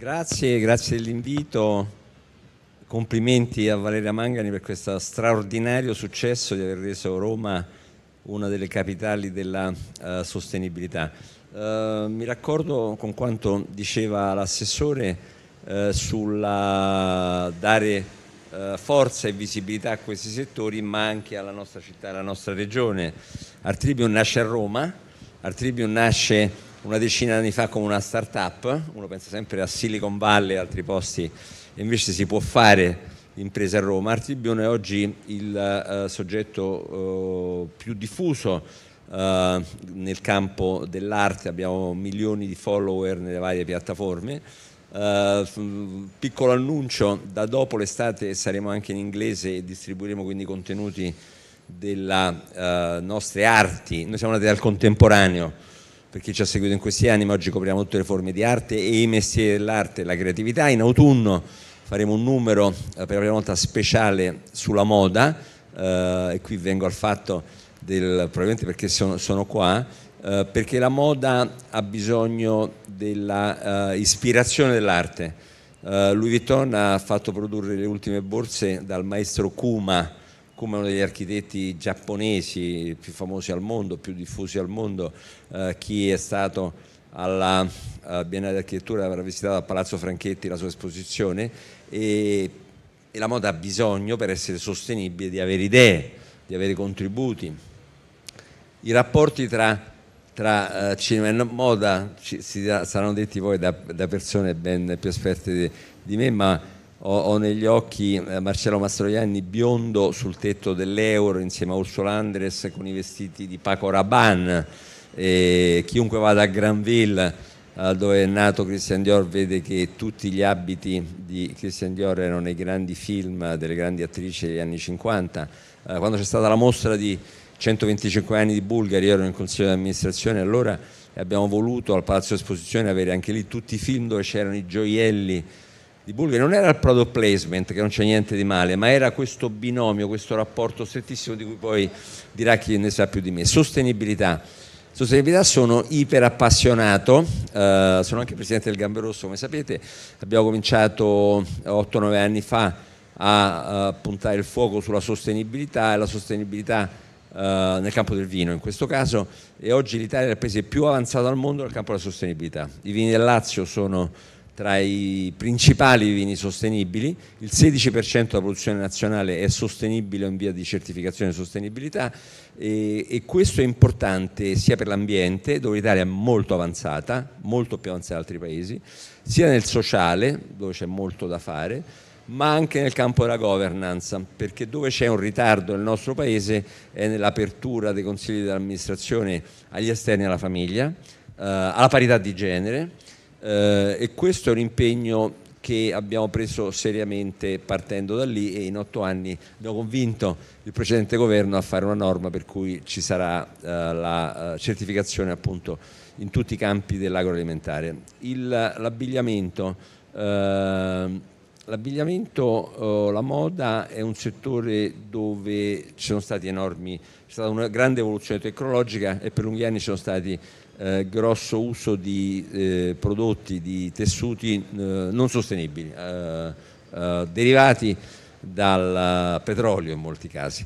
Grazie, grazie dell'invito. Complimenti a Valeria Mangani per questo straordinario successo di aver reso Roma una delle capitali della uh, sostenibilità. Uh, mi raccordo con quanto diceva l'assessore uh, sulla dare forza e visibilità a questi settori, ma anche alla nostra città, alla nostra regione. Artribium nasce a Roma, Artribium nasce una decina di anni fa come una start-up, uno pensa sempre a Silicon Valley e altri posti, invece si può fare impresa a Roma. Artibione è oggi il uh, soggetto uh, più diffuso uh, nel campo dell'arte, abbiamo milioni di follower nelle varie piattaforme. piccolo annuncio, da dopo l'estate saremo anche in inglese e distribuiremo quindi contenuti delle nostre arti, noi siamo andati al contemporaneo, per chi ci ha seguito in questi anni, ma oggi copriamo tutte le forme di arte e i mestieri dell'arte, e la creatività. In autunno faremo un numero eh, per la prima volta speciale sulla moda eh, e qui vengo al fatto del, probabilmente perché sono, sono qua, eh, perché la moda ha bisogno dell'ispirazione eh, dell'arte. Eh, Louis Vuitton ha fatto produrre le ultime borse dal maestro Kuma, come uno degli architetti giapponesi più famosi al mondo, più diffusi al mondo, eh, chi è stato alla eh, Biennale d'Architettura avrà visitato a Palazzo Franchetti la sua esposizione e, e la moda ha bisogno per essere sostenibile di avere idee, di avere contributi. I rapporti tra tra eh, cinema e moda ci, si, saranno detti voi da, da persone ben più esperte di, di me, ma ho, ho, negli occhi eh, Marcello Mastroianni biondo sul tetto dell'Euro insieme a Ursula Andres con i vestiti di Paco Raban E chiunque vada a Granville eh, dove è nato Christian Dior vede che tutti gli abiti di Christian Dior erano nei grandi film delle grandi attrici degli anni 50. Eh, quando c'è stata la mostra di 125 anni di Bulgari, ero in consiglio di amministrazione allora abbiamo voluto al Palazzo Esposizione avere anche lì tutti i film dove c'erano i gioielli di Bulgari non era il product placement, che non c'è niente di male, ma era questo binomio, questo rapporto strettissimo di cui poi dirà chi ne sa più di me. Sostenibilità. Sostenibilità sono iper appassionato, eh, sono anche presidente del Gamberosso, come sapete, abbiamo cominciato 8-9 anni fa a, a eh, puntare il fuoco sulla sostenibilità e la sostenibilità Uh, nel campo del vino in questo caso e oggi l'Italia è il paese più avanzato al mondo nel campo della sostenibilità. I vini del Lazio sono tra i principali vini sostenibili, il 16% della produzione nazionale è sostenibile in via di certificazione di sostenibilità e, e questo è importante sia per l'ambiente, dove l'Italia è molto avanzata, molto più avanzata di altri paesi, sia nel sociale, dove c'è molto da fare, ma anche nel campo della governance, perché dove c'è un ritardo nel nostro Paese è nell'apertura dei consigli dell'amministrazione agli esterni e alla famiglia, eh, alla parità di genere, eh, e questo è un impegno che abbiamo preso seriamente partendo da lì e in otto anni abbiamo convinto il precedente governo a fare una norma per cui ci sarà eh, la eh, certificazione appunto in tutti i campi dell'agroalimentare. l'abbigliamento, eh, l'abbigliamento eh, la moda è un settore dove ci sono stati enormi, c'è stata una grande evoluzione tecnologica e per lunghi anni ci sono stati eh, grosso uso di eh, prodotti, di tessuti eh, non sostenibili, eh, eh, derivati dal petrolio in molti casi.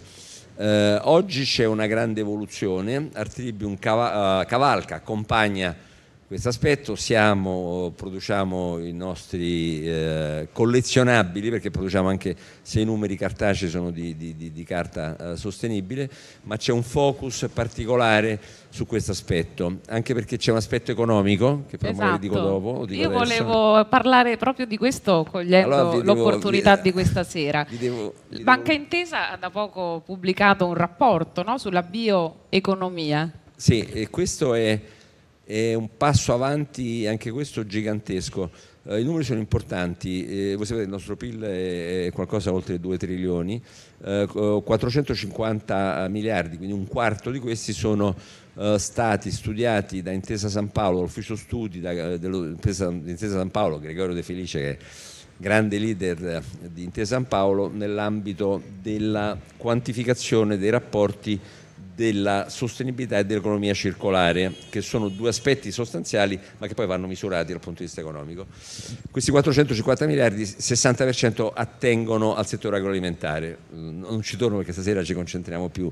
oggi c'è una grande evoluzione, Artribium cavalca, accompagna questo aspetto, Siamo, produciamo i nostri eh, collezionabili perché produciamo anche se i numeri cartacei sono di, di, di carta eh, sostenibile, ma c'è un focus particolare su questo aspetto, anche perché c'è un aspetto economico che però esatto. dico dopo. Dico Io adesso. volevo parlare proprio di questo cogliendo allora l'opportunità di questa sera. Vi devo, vi Banca devo... Intesa ha da poco pubblicato un rapporto no, sulla bioeconomia. Sì, e questo è è un passo avanti anche questo gigantesco. Eh, I numeri sono importanti, eh, voi sapete il nostro PIL è qualcosa oltre 2 trilioni, eh, 450 miliardi, quindi un quarto di questi sono eh, stati studiati da Intesa San Paolo, l'ufficio studi da, eh, Intesa San Paolo, Gregorio De Felice che è grande leader eh, di Intesa San Paolo, nell'ambito della quantificazione dei rapporti della sostenibilità e dell'economia circolare, che sono due aspetti sostanziali ma che poi vanno misurati dal punto di vista economico. Questi 450 miliardi, il 60% attengono al settore agroalimentare, mm, non ci torno perché stasera ci concentriamo più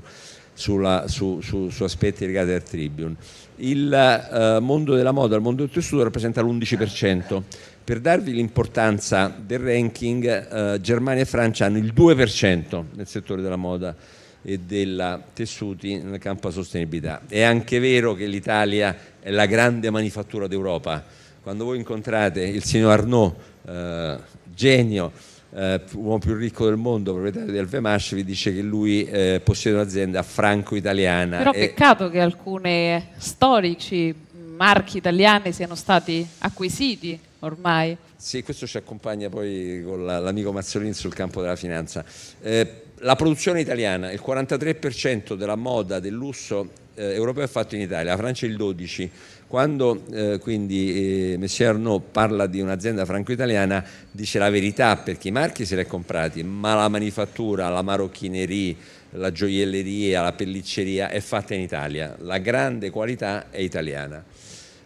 sulla, su, su, su, aspetti legati al Tribune. Il eh, mondo della moda, il mondo del tessuto rappresenta l'11%. Per darvi l'importanza del ranking, eh, Germania e Francia hanno il 2% nel settore della moda e della Tessuti nel campo della sostenibilità. È anche vero che l'Italia è la grande manifattura d'Europa. Quando voi incontrate il signor Arnaud, eh, genio, eh, uomo più ricco del mondo, proprietario di Alvemash, vi dice che lui eh, possiede un'azienda franco-italiana. Però peccato e... che alcuni storici marchi italiani siano stati acquisiti ormai. Sì, questo ci accompagna poi con l'amico Mazzolini sul campo della finanza. Eh, la produzione italiana, il 43% della moda, del lusso eh, europeo è fatto in Italia, la Francia il 12%. Quando eh, quindi eh, Messier Arnaud parla di un'azienda franco-italiana dice la verità perché i marchi se li ha comprati, ma la manifattura, la marocchineria, la gioielleria, la pellicceria è fatta in Italia, la grande qualità è italiana.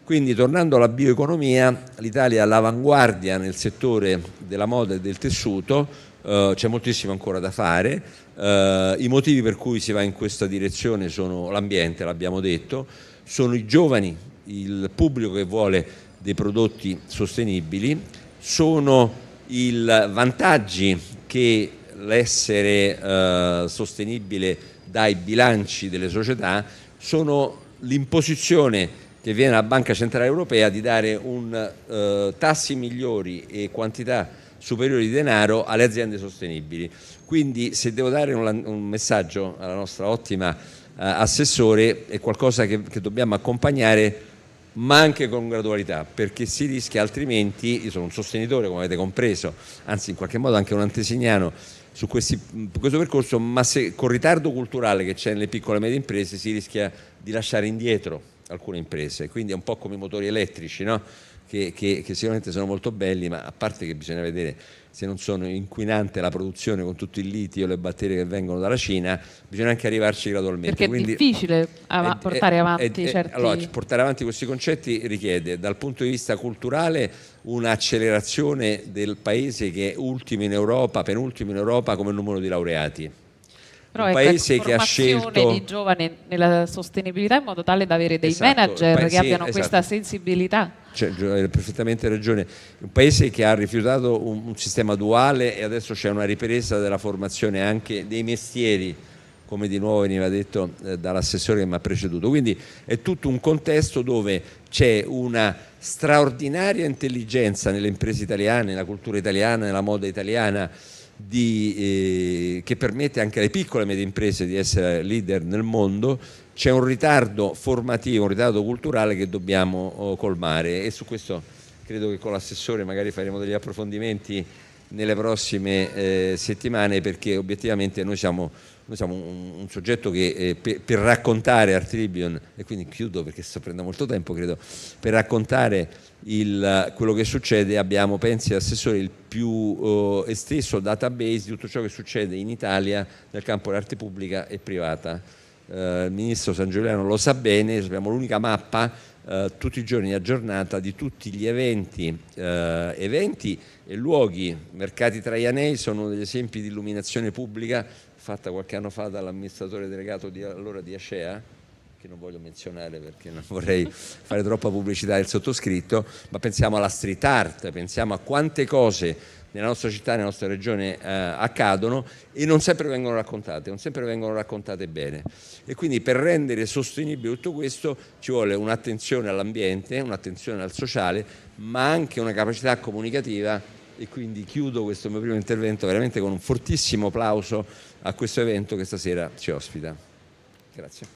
Quindi tornando alla bioeconomia, l'Italia è all'avanguardia nel settore della moda e del tessuto, eh, c'è moltissimo ancora da fare, eh, i motivi per cui si va in questa direzione sono l'ambiente, l'abbiamo detto, sono i giovani, il pubblico che vuole dei prodotti sostenibili, sono i vantaggi che l'essere eh, sostenibile dai bilanci delle società, sono l'imposizione che viene alla Banca Centrale Europea di dare un, eh, tassi migliori e quantità superiore di denaro alle aziende sostenibili. Quindi se devo dare un, un messaggio alla nostra ottima eh, assessore è qualcosa che, che dobbiamo accompagnare ma anche con gradualità, perché si rischia altrimenti, io sono un sostenitore come avete compreso, anzi in qualche modo anche un antesignano su, questi, questo percorso, ma se, col ritardo culturale che c'è nelle piccole e medie imprese si rischia di lasciare indietro alcune imprese, quindi è un po' come i motori elettrici, no? che, che, che, sicuramente sono molto belli, ma a parte che bisogna vedere se non sono inquinante la produzione con tutto il litio e le batterie che vengono dalla Cina, bisogna anche arrivarci gradualmente. Perché Quindi, è difficile av- è, portare avanti è, è, certi... Allora, portare avanti questi concetti richiede dal punto di vista culturale un'accelerazione del paese che è ultimo in Europa, penultimo in Europa come numero di laureati però un ecco, paese ecco, che ha scelto di giovani nella sostenibilità in modo tale da avere dei esatto, manager paese, che abbiano esatto. questa sensibilità. Cioè, hai perfettamente ragione. Un paese che ha rifiutato un, un sistema duale e adesso c'è una ripresa della formazione anche dei mestieri come di nuovo veniva detto eh, dall'assessore che mi ha preceduto. Quindi è tutto un contesto dove c'è una straordinaria intelligenza nelle imprese italiane, nella cultura italiana, nella moda italiana, di, eh, che permette anche alle piccole e medie imprese di essere leader nel mondo, c'è un ritardo formativo, un ritardo culturale che dobbiamo oh, colmare e su questo credo che con l'assessore magari faremo degli approfondimenti nelle prossime eh, settimane perché obiettivamente noi siamo, noi siamo un, un, soggetto che eh, per, per, raccontare al Tribune, e quindi chiudo perché sto prendendo molto tempo credo, per raccontare il, quello che succede abbiamo, pensi Assessore, il più eh, esteso database di tutto ciò che succede in Italia nel campo dell'arte pubblica e privata. Eh, il Ministro San Giuliano lo sa bene, abbiamo l'unica mappa eh, tutti i giorni a giornata di tutti gli eventi, eh, eventi e luoghi. Mercati traianei sono degli esempi di illuminazione pubblica fatta qualche anno fa dall'amministratore delegato di, allora di Acea, che non voglio menzionare perché non vorrei fare troppa pubblicità del sottoscritto, ma pensiamo alla street art, pensiamo a quante cose nella nostra città, nella nostra regione eh, accadono e non sempre vengono raccontate, non sempre vengono raccontate bene. E quindi per rendere sostenibile tutto questo ci vuole un'attenzione all'ambiente, un'attenzione al sociale, ma anche una capacità comunicativa e quindi chiudo questo mio primo intervento veramente con un fortissimo applauso a questo evento che stasera ci ospita. Grazie.